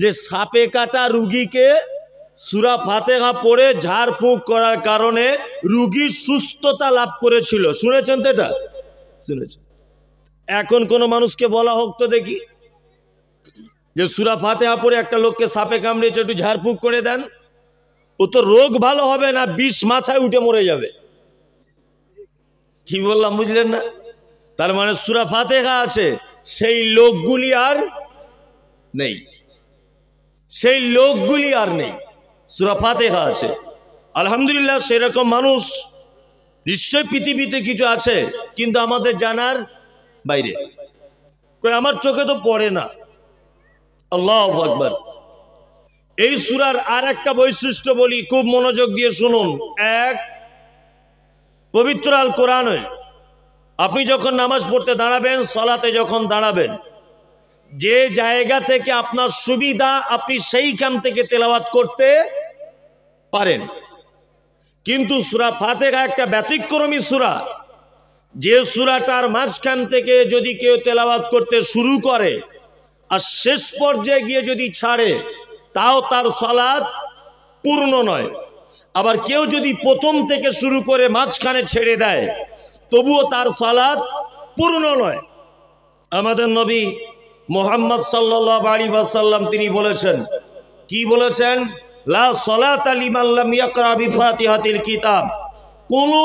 যে সাপে কাটা রুগীকে সুরা ফাতেহা পড়ে ঝাড়ফুঁক করার কারণে রুগী সুস্থতা লাভ করেছিল শুনেছেন তো এটা শুনেছেন এখন কোনো মানুষকে বলা হোক তো দেখি যে সুরা ফাতেহা পড়ে একটা লোককে সাপে কামড়েছে একটু ঝাড়ফুঁক করে দেন ও তো রোগ ভালো হবে না বিষ মাথায় উঠে মরে যাবে কি বললাম বুঝলেন না তার মানে সুরা ফাতেহা আছে সেই লোকগুলি আর নেই সেই লোকগুলি আর নেই সুরাফাতে আছে আলহামদুলিল্লাহ সেরকম মানুষ নিশ্চয় পৃথিবীতে কিছু আছে কিন্তু আমাদের জানার বাইরে আমার চোখে তো পড়ে না আল্লাহ আকবর এই সুরার আর একটা বৈশিষ্ট্য বলি খুব মনোযোগ দিয়ে শুনুন এক পবিত্র আল কোরআন আপনি যখন নামাজ পড়তে দাঁড়াবেন সলাতে যখন দাঁড়াবেন যে জায়গা থেকে আপনার সুবিধা আপনি সেইখান থেকে তেলাওয়াত করতে পারেন কিন্তু সুরা ফাতেহা একটা ব্যতিক্রমী সুরা যে সুরাটার মাঝখান থেকে যদি কেউ তেলাওয়াত করতে শুরু করে আর শেষ পর্যায়ে গিয়ে যদি ছাড়ে তাও তার সলাদ পূর্ণ নয় আবার কেউ যদি প্রথম থেকে শুরু করে মাঝখানে ছেড়ে দেয় তবুও তার সলাদ পূর্ণ নয় আমাদের নবী মোহাম্মদ সাল্লাহ আলী বাসাল্লাম তিনি বলেছেন কি বলেছেন লা সলাত আলিমাল্লাম ইয়াকরা বিফাতিহাতিল কিতাব কোনো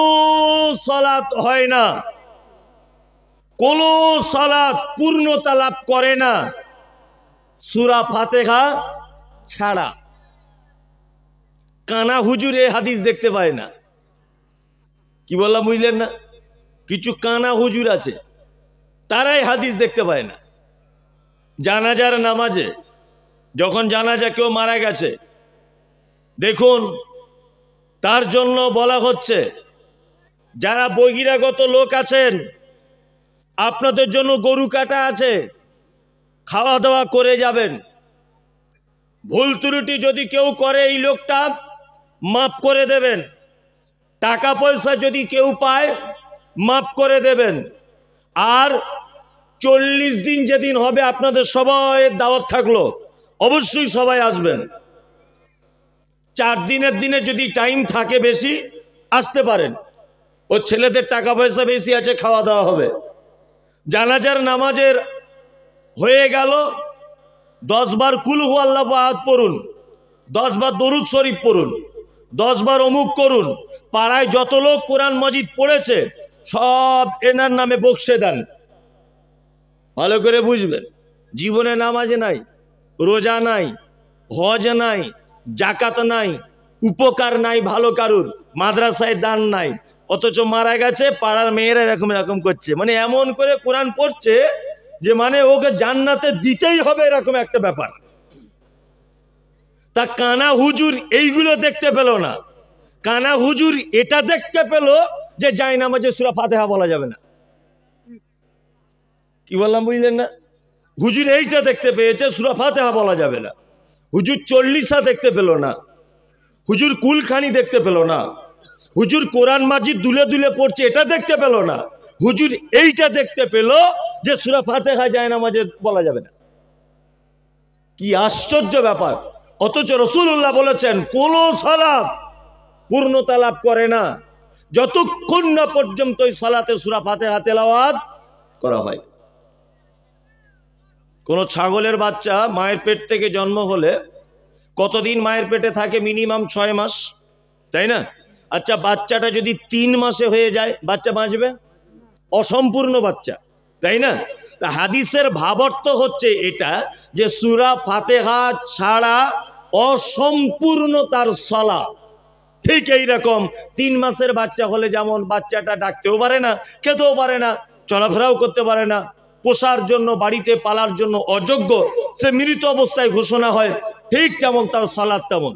সলাত হয় না কোনো সলাত পূর্ণতা লাভ করে না সুরা ফাতেহা ছাড়া কানা হুজুরে হাদিস দেখতে পায় না কি বললাম বুঝলেন না কিছু কানা হুজুর আছে তারাই হাদিস দেখতে পায় না জানাজার নামাজে যখন জানাজা কেউ মারা গেছে দেখুন তার জন্য বলা হচ্ছে যারা বহিরাগত লোক আছেন আপনাদের জন্য গরু কাটা আছে খাওয়া দাওয়া করে যাবেন ভুল ত্রুটি যদি কেউ করে এই লোকটা মাফ করে দেবেন টাকা পয়সা যদি কেউ পায় মাফ করে দেবেন আর চল্লিশ দিন যেদিন হবে আপনাদের সবাই দাওয়াত থাকলো অবশ্যই সবাই আসবেন চার দিনের দিনে যদি টাইম থাকে বেশি আসতে পারেন ও ছেলেদের টাকা পয়সা বেশি আছে খাওয়া দাওয়া হবে জানাজার নামাজের হয়ে গেল দশবার কুলহু আল্লাহ আহাত পড়ুন দশবার দরুদ শরীফ পড়ুন দশবার অমুক করুন পাড়ায় যত লোক কোরআন মজিদ পড়েছে সব এনার নামে বক্সে দেন ভালো করে বুঝবেন জীবনে নামাজ নাই রোজা নাই হজ নাই জাকাত নাই উপকার নাই ভালো কারুর মাদ্রাসায় দান নাই অথচ মারা গেছে পাড়ার মেয়েরা এরকম এরকম করছে মানে এমন করে কোরআন পড়ছে যে মানে ওকে জান্নাতে দিতেই হবে এরকম একটা ব্যাপার তা কানা হুজুর এইগুলো দেখতে পেল না কানা হুজুর এটা দেখতে পেল যে জায়নামাজে সুরা ফাতেহা বলা যাবে না কি বললাম বুঝলেন না হুজুর এইটা দেখতে পেয়েছে সুরাফাতেহা বলা যাবে না হুজুর চল্লিশা দেখতে পেল না হুজুর কুলখানি দেখতে পেল না হুজুর কোরআন মাজির দুলে দুলে পড়ছে এটা দেখতে পেল না হুজুর এইটা দেখতে পেল যে সুরা ফাতেহা যায় না মাঝে বলা যাবে না কি আশ্চর্য ব্যাপার অথচ রসুল্লাহ বলেছেন কোন সালাদ পূর্ণতা লাভ করে না যতক্ষণ না পর্যন্ত ওই সালাতে সুরা হাতে তেলাওয়াত করা হয় কোনো ছাগলের বাচ্চা মায়ের পেট থেকে জন্ম হলে কতদিন মায়ের পেটে থাকে মিনিমাম ছয় মাস তাই না আচ্ছা বাচ্চাটা যদি তিন মাসে হয়ে যায় বাচ্চা বাঁচবে অসম্পূর্ণ বাচ্চা তাই না তা হাদিসের ভাবার্থ হচ্ছে এটা যে সুরা ফাতেহা ছাড়া অসম্পূর্ণ তার সলা ঠিক এইরকম তিন মাসের বাচ্চা হলে যেমন বাচ্চাটা ডাকতেও পারে না খেতেও পারে না চলাফেরাও করতে পারে না পোষার জন্য বাড়িতে পালার জন্য অযোগ্য সে মৃত অবস্থায় ঘোষণা হয় ঠিক তেমন তার সালাদ তেমন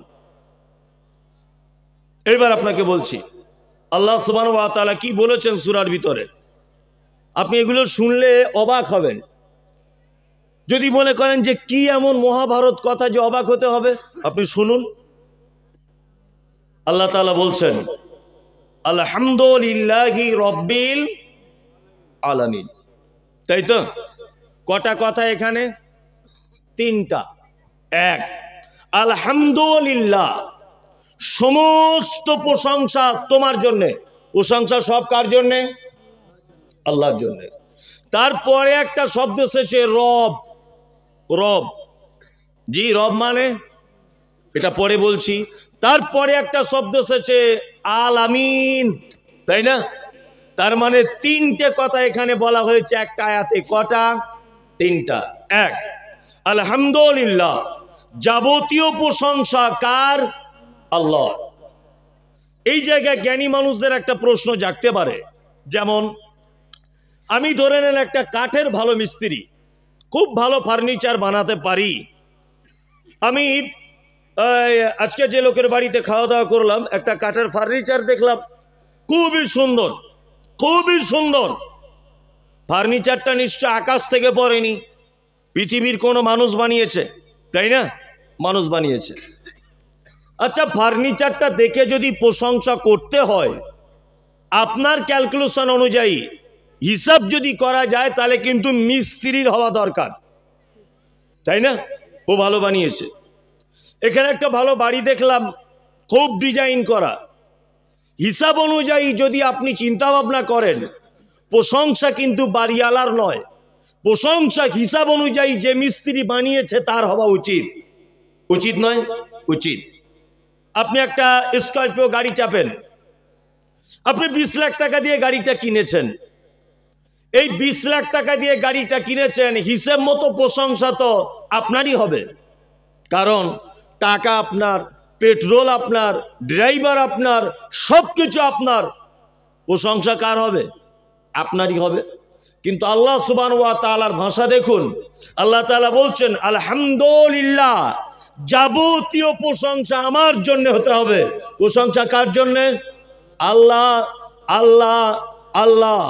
এবার আপনাকে বলছি আল্লাহ সুবান কি বলেছেন সুরার ভিতরে আপনি এগুলো শুনলে অবাক হবেন যদি মনে করেন যে কি এমন মহাভারত কথা যে অবাক হতে হবে আপনি শুনুন আল্লাহ তালা বলছেন আলহামদুলিল্লাহ রব্বিল আলমিন তাই তো কটা কথা এখানে তিনটা এক আলহামদুলিল্লাহ সমস্ত প্রশংসা তোমার জন্যে প্রশংসা সব কার জন্যে আল্লাহর জন্যে তারপরে একটা শব্দ এসেছে রব রব জি রব মানে এটা পরে বলছি তারপরে একটা শব্দ এসেছে আল আমিন তাই না তার মানে তিনটে কথা এখানে বলা হয়েছে একটা আয়াতে কটা তিনটা এক আলহামদুলিল্লাহ যাবতীয় প্রশংসা কার আল্লাহ এই জায়গায় জ্ঞানী মানুষদের একটা প্রশ্ন জাগতে পারে যেমন আমি ধরে নেন একটা কাঠের ভালো মিস্ত্রি খুব ভালো ফার্নিচার বানাতে পারি আমি আজকে যে লোকের বাড়িতে খাওয়া দাওয়া করলাম একটা কাঠের ফার্নিচার দেখলাম খুবই সুন্দর খুবই সুন্দর ফার্নিচারটা নিশ্চয় আকাশ থেকে পড়েনি পৃথিবীর কোনো মানুষ বানিয়েছে তাই না মানুষ বানিয়েছে আচ্ছা ফার্নিচারটা দেখে যদি প্রশংসা করতে হয় আপনার ক্যালকুলেশন অনুযায়ী হিসাব যদি করা যায় তাহলে কিন্তু মিস্ত্রির হওয়া দরকার তাই না ও ভালো বানিয়েছে এখানে একটা ভালো বাড়ি দেখলাম খুব ডিজাইন করা হিসাব অনুযায়ী যদি আপনি চিন্তা ভাবনা করেন প্রশংসা কিন্তু বাড়িয়ালার নয় প্রশংসা হিসাব অনুযায়ী যে মিস্ত্রি বানিয়েছে তার হওয়া উচিত উচিত নয় উচিত আপনি একটা স্করপিও গাড়ি চাপেন আপনি বিশ লাখ টাকা দিয়ে গাড়িটা কিনেছেন এই বিশ লাখ টাকা দিয়ে গাড়িটা কিনেছেন হিসেব মতো প্রশংসা তো আপনারই হবে কারণ টাকা আপনার পেট্রোল আপনার ড্রাইভার আপনার সব কিছু আপনার প্রশংসা কার হবে আপনারই হবে কিন্তু আল্লাহ সুবান ওয়া তালার ভাষা দেখুন আল্লাহ তালা বলছেন আলহামদুলিল্লাহ যাবতীয় প্রশংসা আমার জন্য হতে হবে প্রশংসা কার জন্যে আল্লাহ আল্লাহ আল্লাহ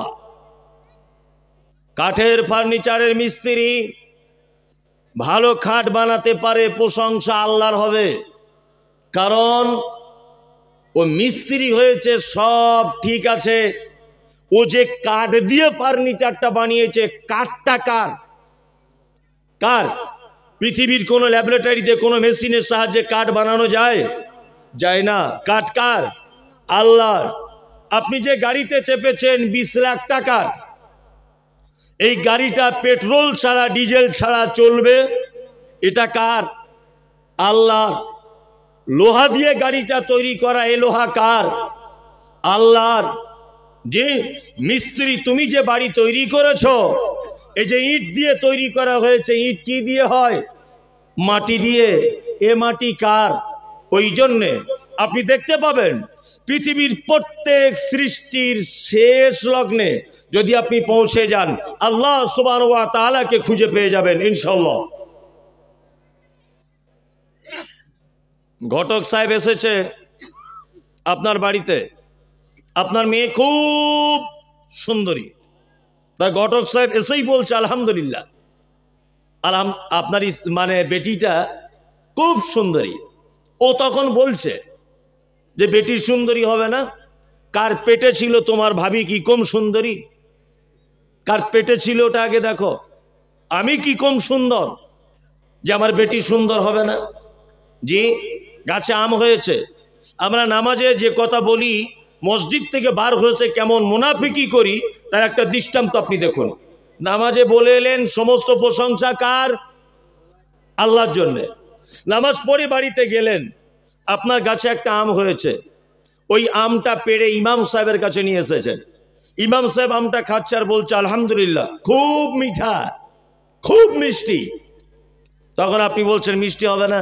কাঠের ফার্নিচারের মিস্ত্রি ভালো খাট বানাতে পারে প্রশংসা আল্লাহর হবে কারণ ও মিস্ত্রি হয়েছে সব ঠিক আছে ও যে কাঠ দিয়ে ফার্নিচারটা বানিয়েছে কাঠটা কার কার পৃথিবীর কোনো ল্যাবরেটরিতে কোনো মেশিনের সাহায্যে কাঠ বানানো যায় যায় না কাঠ কার আল্লাহর আপনি যে গাড়িতে চেপেছেন বিশ লাখ টাকার এই গাড়িটা পেট্রোল ছাড়া ডিজেল ছাড়া চলবে এটা কার আল্লাহ লোহা দিয়ে গাড়িটা তৈরি করা এ লোহা কার আল্লাহর যে মিস্ত্রি তুমি যে বাড়ি তৈরি করেছ এই যে ইট দিয়ে তৈরি করা হয়েছে ইট কি দিয়ে হয় মাটি দিয়ে এ মাটি কার ওই জন্যে আপনি দেখতে পাবেন পৃথিবীর প্রত্যেক সৃষ্টির শেষ লগ্নে যদি আপনি পৌঁছে যান আল্লাহ সুবাহ তালাকে খুঁজে পেয়ে যাবেন ইনশাল্লাহ ঘটক সাহেব এসেছে আপনার বাড়িতে আপনার মেয়ে খুব সুন্দরী তা ঘটক সাহেব এসেই বলছে আলহামদুলিল্লাহ আলহাম আপনার মানে বেটিটা খুব সুন্দরী ও তখন বলছে যে বেটি সুন্দরী হবে না কার পেটে ছিল তোমার ভাবি কি কম সুন্দরী কার পেটে ছিল ওটা আগে দেখো আমি কি কম সুন্দর যে আমার বেটি সুন্দর হবে না জি গাছে আম হয়েছে আমরা নামাজে যে কথা বলি মসজিদ থেকে বার হয়েছে কেমন মুনাফিকি করি তার একটা দৃষ্টান্ত আপনি দেখুন নামাজে বলে এলেন সমস্ত প্রশংসা কার আল্লাহর জন্যে নামাজ পড়ে বাড়িতে গেলেন আপনার গাছে একটা আম হয়েছে ওই আমটা পেড়ে ইমাম সাহেবের কাছে নিয়ে এসেছেন ইমাম সাহেব আমটা খাচ্ছে আর বলছে আলহামদুলিল্লাহ খুব মিঠা খুব মিষ্টি তখন আপনি বলছেন মিষ্টি হবে না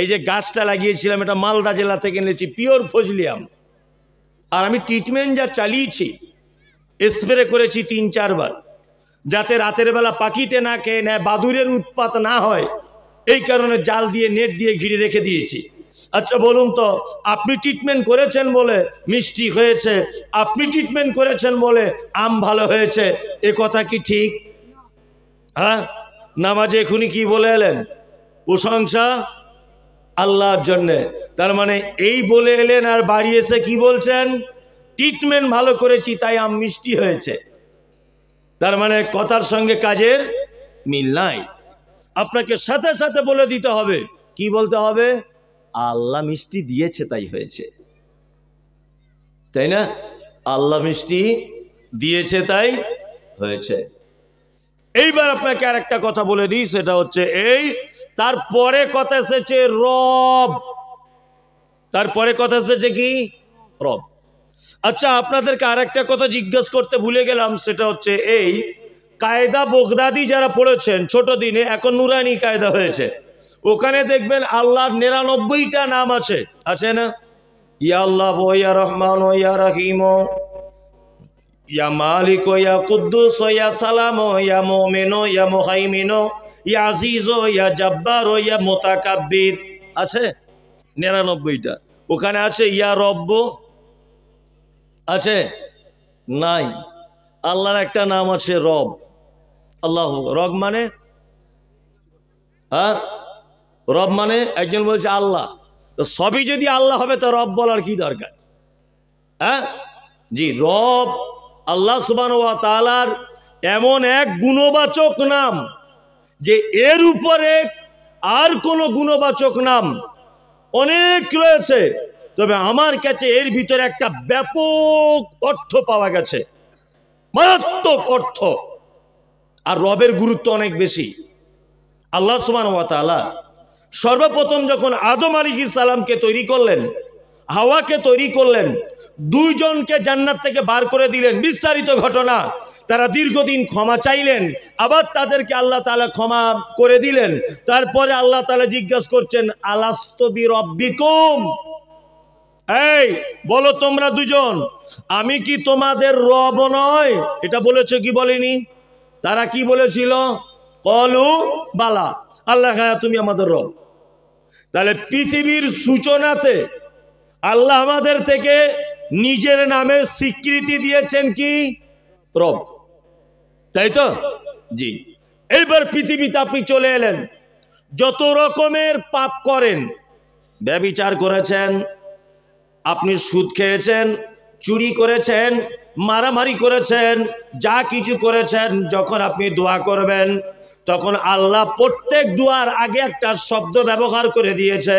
এই যে গাছটা লাগিয়েছিলাম এটা মালদা জেলা থেকে এনেছি পিওর ফজলিয়াম আর আমি ট্রিটমেন্ট যা চালিয়েছি স্প্রে করেছি তিন চারবার যাতে রাতের বেলা পাখিতে না খেয়ে নেয় বাদুরের উৎপাত না হয় এই কারণে জাল দিয়ে নেট দিয়ে ঘিরে রেখে দিয়েছি আচ্ছা বলুন তো আপনি ট্রিটমেন্ট করেছেন বলে মিষ্টি হয়েছে আপনি ট্রিটমেন্ট করেছেন বলে আম ভালো হয়েছে এ কথা কি ঠিক হ্যাঁ নামাজে এখুনি কি বলে এলেন প্রশংসা আল্লাহর জন্যে তার মানে এই বলে এলেন আর বাড়ি এসে কি বলছেন ট্রিটমেন্ট ভালো করেছি তাই আম মিষ্টি হয়েছে তার মানে কথার সঙ্গে কাজের মিল নাই আপনাকে সাথে সাথে বলে দিতে হবে কি বলতে হবে আল্লাহ মিষ্টি দিয়েছে তাই হয়েছে তাই না আল্লাহ মিষ্টি দিয়েছে তাই হয়েছে এইবার আপনাকে আর একটা কথা বলে দিই সেটা হচ্ছে এই তারপরে কথা এসেছে রব তারপরে কথা এসেছে কি রব আচ্ছা আপনাদেরকে আর একটা কথা জিজ্ঞেস করতে ভুলে গেলাম সেটা হচ্ছে এই কায়দা বগদাদি যারা পড়েছেন ছোট দিনে এখন নুরানি কায়দা হয়েছে ওখানে দেখবেন আল্লাহর নিরানব্বইটা নাম আছে আছে না ইয়া আল্লাহ ইয়া রহমান ইয়া রাহিম ইয়া মালিক ইয়া কুদ্দুস ইয়া সালাম ইয়া মোমেন ইয়া মোহাইমিন ইয়া আজিজ ও ইয়া জব্বার ও ইয়া মোতাকাব্বির আছে নিরানব্বইটা ওখানে আছে ইয়া রব্ব আছে নাই আল্লাহর একটা নাম আছে রব আল্লাহ রব মানে হ্যাঁ রব মানে একজন বলছে আল্লাহ সবই যদি আল্লাহ হবে তো রব বলার কি দরকার হ্যাঁ জি রব আল্লাহ সুবান ওয়া তালার এমন এক গুণবাচক নাম যে এর উপরে আর কোনো গুণবাচক নাম অনেক রয়েছে তবে আমার কাছে এর ভিতরে একটা ব্যাপক অর্থ পাওয়া গেছে মারাত্মক অর্থ আর রবের গুরুত্ব অনেক বেশি আল্লাহ সুমান সর্বপ্রথম যখন আদম আলী সালামকে তৈরি করলেন হাওয়াকে তৈরি করলেন দুইজনকে জান্নাত থেকে বার করে দিলেন বিস্তারিত ঘটনা তারা দীর্ঘদিন ক্ষমা চাইলেন আবার তাদেরকে আল্লাহ তালা ক্ষমা করে দিলেন তারপরে আল্লাহ তালা জিজ্ঞেস করছেন আলাস্তবি রব্বিকুম এই বলো তোমরা দুজন আমি কি তোমাদের রব নয় এটা বলেছে কি বলেনি তারা কি বলেছিল কলু বালা আল্লাহ খায়া তুমি আমাদের রব তাহলে পৃথিবীর সূচনাতে আল্লাহ আমাদের থেকে নিজের নামে স্বীকৃতি দিয়েছেন কি রব তাই তো জি এইবার পৃথিবীতে আপনি চলে এলেন যত রকমের পাপ করেন ব্যবিচার করেছেন আপনি সুদ খেয়েছেন চুরি করেছেন মারামারি করেছেন যা কিছু করেছেন যখন আপনি দোয়া করবেন তখন আল্লাহ প্রত্যেক দুয়ার আগে একটা শব্দ ব্যবহার করে দিয়েছে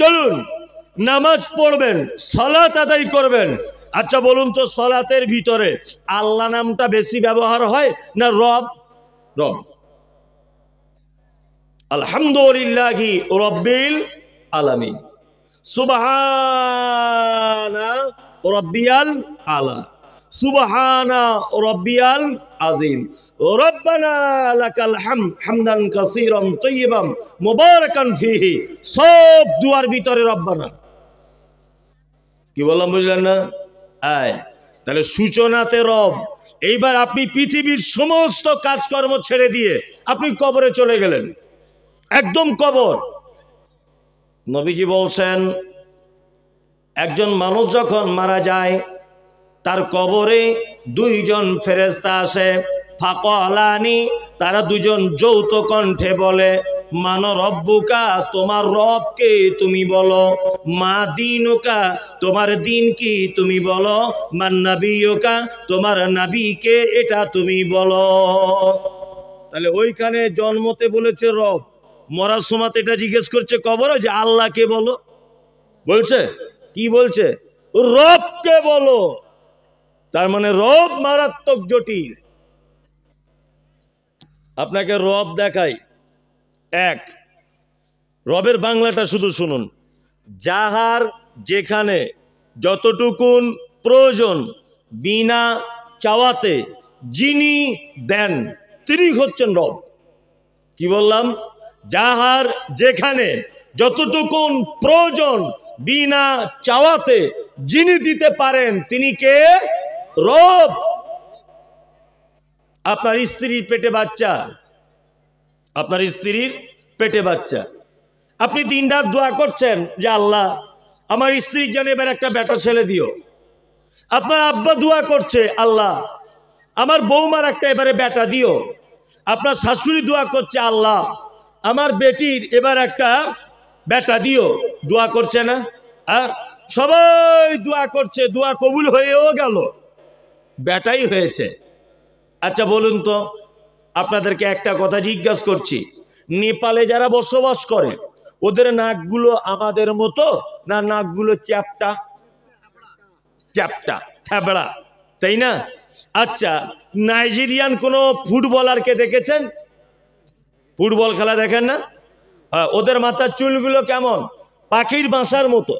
চলুন নামাজ পড়বেন সলাত আদায় করবেন আচ্ছা বলুন তো সলাতের ভিতরে আল্লাহ নামটা বেশি ব্যবহার হয় না রব রব আলহামদুলিল্লাহ রব্বিল আলামিন সুবাহানা রব্বিয়াল আলা সুবাহানা রব্বিয়াল আজিম ও রব্বানা লাকাল হাম হামদান কাসীরান তাইয়িবাম মুবারাকান ফিহি সব ভিতরে রব্বানা কি বললাম বুঝলেন না আয় তাহলে সূচনাতে রব এইবার আপনি পৃথিবীর সমস্ত কাজকর্ম ছেড়ে দিয়ে আপনি কবরে চলে গেলেন একদম কবর নবীজি বলছেন একজন মানুষ যখন মারা যায় তার কবরে দুইজন ফেরেস্তা আসে ফাকলানি তারা দুজন যৌথ কণ্ঠে বলে মানো রব্বুকা তোমার রবকে তুমি বলো মা দিনুকা তোমার দিন কি তুমি বলো মান নাবিয়োকা তোমার নাবিকে এটা তুমি বলো তাহলে ওইখানে জন্মতে বলেছে রব মরার সময় এটা জিজ্ঞেস করছে কবর যে আল্লাহকে বলো বলছে কি বলছে রবকে বলো তার মানে রব মারাত্মক জটিল আপনাকে রব দেখাই এক রবের বাংলাটা শুধু শুনুন যাহার যেখানে যতটুকুন প্রয়োজন বিনা চাওয়াতে যিনি দেন তিনি হচ্ছেন রব কি বললাম যাহার যেখানে যতটুকুন প্রয়োজন বিনা চাওয়াতে যিনি দিতে পারেন তিনি কে রব আপনার স্ত্রীর পেটে বাচ্চা আপনার স্ত্রীর পেটে বাচ্চা আপনি দিন রাত দোয়া করছেন যে আল্লাহ আমার স্ত্রীর জন্য এবার একটা বেটা ছেলে দিও আপনার আব্বা দোয়া করছে আল্লাহ আমার বৌমার একটা এবারে বেটা দিও আপনার শাশুড়ি দোয়া করছে আল্লাহ আমার বেটির এবার একটা বেটা দিও দোয়া করছে না সবাই দোয়া করছে দোয়া কবুল হয়েও গেল ব্যাটাই হয়েছে আচ্ছা বলুন তো আপনাদেরকে একটা কথা জিজ্ঞাসা করছি নেপালে যারা বসবাস করে ওদের নাকগুলো আমাদের মতো না নাকগুলো চ্যাপটা চ্যাপটা থ্যাবড়া তাই না আচ্ছা নাইজেরিয়ান কোনো ফুটবলারকে দেখেছেন ফুটবল খেলা দেখেন না হ্যাঁ, ওদের মাথার চুলগুলো কেমন পাখির বাসার মতো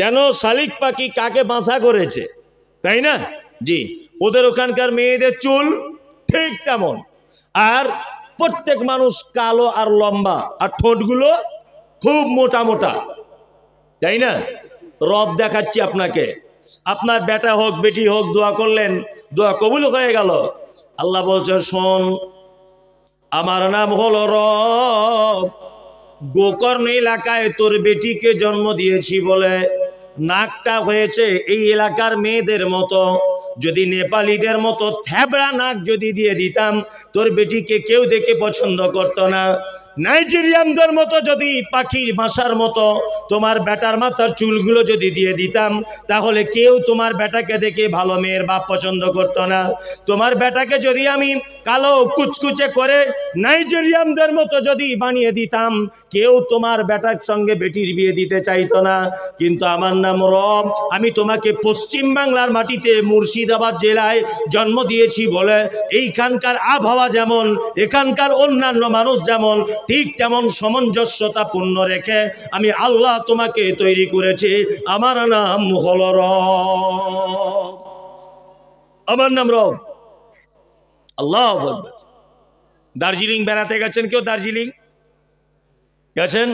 যেন শালিক পাখি কাকে বাসা করেছে তাই না জি ওদের ওখানকার মেয়েদের চুল ঠিক তেমন আর প্রত্যেক মানুষ কালো আর লম্বা আর ঠোঁটগুলো খুব মোটা মোটা তাই না রব দেখাচ্ছি আপনাকে আপনার বেটা হোক বেটি হোক দোয়া করলেন দোয়া কবুল হয়ে গেল আল্লাহ বলছে শোন আমার নাম হলো রব গোকর্ণ এলাকায় তোর বেটিকে জন্ম দিয়েছি বলে নাকটা হয়েছে এই এলাকার মেয়েদের মতো যদি নেপালিদের মতো থ্যাবড়া নাক যদি দিয়ে দিতাম তোর বেটিকে কেউ দেখে পছন্দ করতো না নাইজেরিয়ানদের মতো যদি পাখির ভাষার মতো তোমার বেটার মাথার চুলগুলো যদি দিয়ে দিতাম তাহলে কেউ তোমার বেটাকে দেখে ভালো মেয়ের বাপ পছন্দ করতো না তোমার বেটাকে যদি আমি কালো কুচকুচে করে নাইজেরিয়ানদের মতো যদি বানিয়ে দিতাম কেউ তোমার বেটার সঙ্গে বেটির বিয়ে দিতে চাইতো না কিন্তু আমার নাম রব আমি তোমাকে পশ্চিম বাংলার মাটিতে মুর্শিদাবাদ জেলায় জন্ম দিয়েছি বলে এইখানকার আবহাওয়া যেমন এখানকার অন্যান্য মানুষ যেমন ঠিক তেমন সামঞ্জস্যতাপূর্ণ রেখে আমি আল্লাহ তোমাকে তৈরি করেছি আমার নাম হল আমার নাম রব আল্লাহ দার্জিলিং বেড়াতে গেছেন কেউ দার্জিলিং গেছেন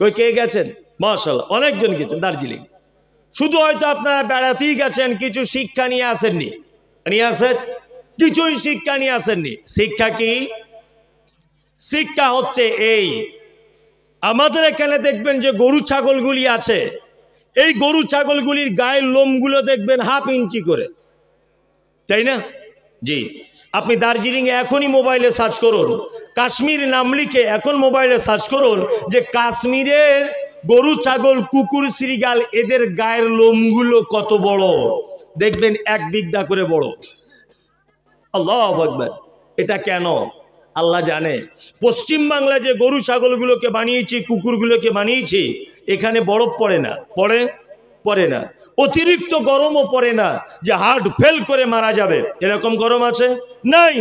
কই কে গেছেন মার্শাল্লাহ অনেকজন গেছেন দার্জিলিং শুধু হয়তো আপনারা বেড়াতেই গেছেন কিছু শিক্ষা নিয়ে আসেননি নিয়ে আসেন কিছুই শিক্ষা নিয়ে আসেননি শিক্ষা কি শিক্ষা হচ্ছে এই আমাদের এখানে দেখবেন যে গরু ছাগলগুলি আছে এই গরু ছাগলগুলির গায়ের লোমগুলো দেখবেন হাফ ইঞ্চি করে তাই না জি আপনি দার্জিলিংয়ে এখনই মোবাইলে সার্চ করুন কাশ্মীর নাম লিখে এখন মোবাইলে সার্চ করুন যে কাশ্মীরের গরু ছাগল কুকুর শ্রীগাল এদের গায়ের লোমগুলো কত বড় দেখবেন এক বিদ্যা করে বড় আল্লাহ একবার এটা কেন আল্লাহ জানে বাংলা যে গরু ছাগলগুলোকে বানিয়েছি কুকুরগুলোকে বানিয়েছি এখানে বরফ পড়ে না পড়ে পড়ে না অতিরিক্ত গরমও পড়ে না যে হার্ট ফেল করে মারা যাবে এরকম গরম আছে নাই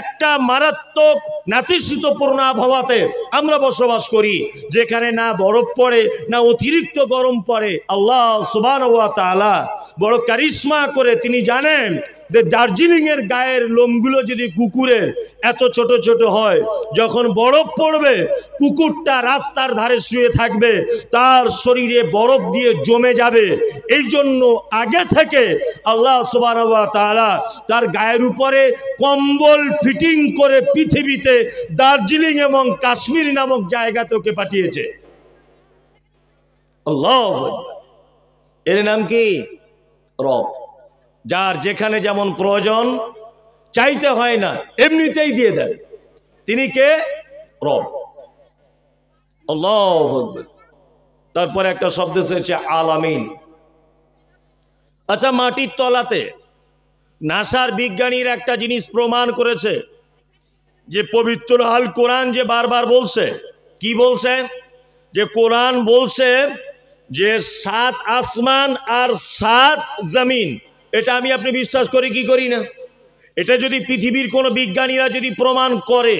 একটা মারাত্মক নাতিশীতপূর্ণ আবহাওয়াতে আমরা বসবাস করি যেখানে না বরফ পড়ে না অতিরিক্ত গরম পড়ে আল্লাহ সুবান বড় কারিশ্মা করে তিনি জানেন যে দার্জিলিংয়ের গায়ের লোমগুলো যদি কুকুরের এত ছোট ছোট হয় যখন বরফ পড়বে কুকুরটা রাস্তার ধারে শুয়ে থাকবে তার শরীরে বরফ দিয়ে জমে যাবে এই জন্য আগে থেকে আল্লাহ তাআলা তার গায়ের উপরে কম্বল ফিটিং করে পৃথিবীতে দার্জিলিং এবং কাশ্মীর নামক জায়গা তোকে পাঠিয়েছে আল্লাহ এর নাম কি রব যার যেখানে যেমন প্রয়োজন চাইতে হয় না এমনিতেই দিয়ে দেন তিনি কে রব তারপর একটা শব্দ এসেছে আলামিন আচ্ছা মাটির তলাতে নাসার বিজ্ঞানীর একটা জিনিস প্রমাণ করেছে যে পবিত্র আল কোরআন যে বারবার বলছে কি বলছে যে কোরআন বলছে যে সাত আসমান আর সাত জমিন এটা আমি আপনি বিশ্বাস করি কি করি না এটা যদি পৃথিবীর কোনো বিজ্ঞানীরা যদি প্রমাণ করে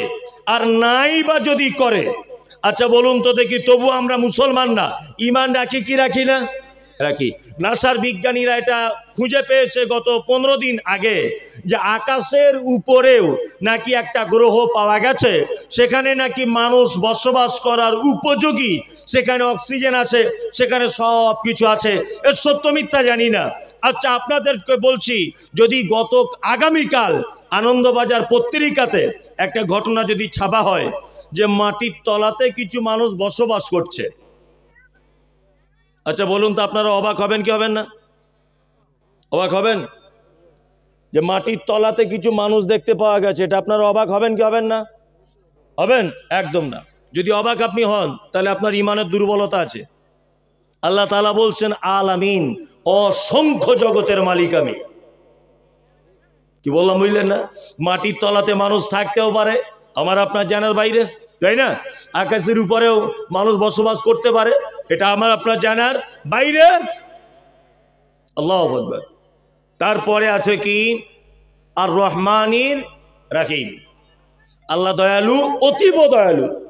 আর নাই বা যদি করে আচ্ছা বলুন তো দেখি তবু আমরা মুসলমানরা ইমান রাখি কি রাখি না রাখি নাসার বিজ্ঞানীরা এটা খুঁজে পেয়েছে গত পনেরো দিন আগে যে আকাশের উপরেও নাকি একটা গ্রহ পাওয়া গেছে সেখানে নাকি মানুষ বসবাস করার উপযোগী সেখানে অক্সিজেন আছে সেখানে সব কিছু আছে এর সত্য মিথ্যা জানি না আচ্ছা আপনাদেরকে বলছি যদি গত আগামীকাল আনন্দবাজার পত্রিকাতে একটা ঘটনা যদি ছাপা হয় যে মাটির তলাতে কিছু মানুষ বসবাস করছে আচ্ছা বলুন তো আপনারা অবাক হবেন কি হবেন না অবাক হবেন যে মাটির তলাতে কিছু মানুষ দেখতে পাওয়া গেছে এটা আপনারা অবাক হবেন কি হবেন না হবেন একদম না যদি অবাক আপনি হন তাহলে আপনার ইমানের দুর্বলতা আছে আল্লাহ তালা বলছেন আল আমিন অসংখ্য জগতের মালিক আমি কি বললাম বুঝলেন না মাটির তলাতে মানুষ থাকতেও পারে আমার আপনার জানার বাইরে তাই না আকাশের উপরেও মানুষ বসবাস করতে পারে এটা আমার আপনার জানার বাইরে আল্লাহ তারপরে আছে কি আর রহমানির রাখিম আল্লাহ দয়ালু অতীব দয়ালু